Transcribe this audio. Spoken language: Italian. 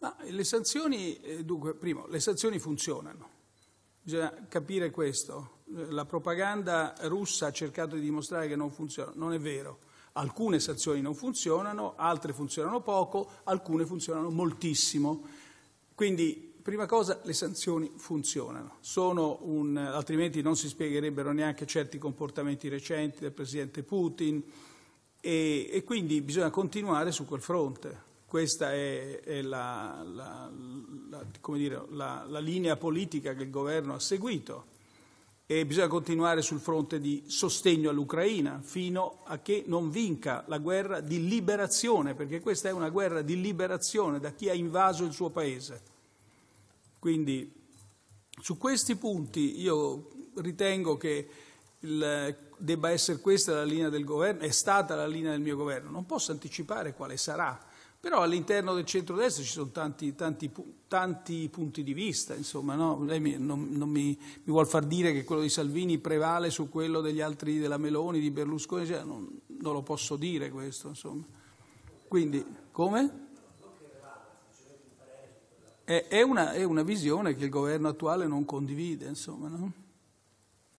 Ma le sanzioni, eh, dunque, primo, le sanzioni funzionano, bisogna capire questo. La propaganda russa ha cercato di dimostrare che non funziona, non è vero. Alcune sanzioni non funzionano, altre funzionano poco, alcune funzionano moltissimo. Quindi, prima cosa, le sanzioni funzionano, un, altrimenti non si spiegherebbero neanche certi comportamenti recenti del Presidente Putin e, e quindi bisogna continuare su quel fronte. Questa è, è la, la, la, dire, la linea politica che il governo ha seguito e bisogna continuare sul fronte di sostegno all'Ucraina fino a che non vinca la guerra di liberazione, perché questa è una guerra di liberazione da chi ha invaso il suo paese. Quindi su questi punti io ritengo che il, debba essere questa la linea del governo, è stata la linea del mio governo, non posso anticipare quale sarà però all'interno del centro-destra ci sono tanti, tanti, tanti punti di vista, insomma, no? lei mi, non, non mi, mi, vuol far dire che quello di Salvini prevale su quello degli altri della Meloni, di Berlusconi, cioè, non, non, lo posso dire questo, insomma. Quindi, come? È, è, una, è una visione che il governo attuale non condivide, insomma, no?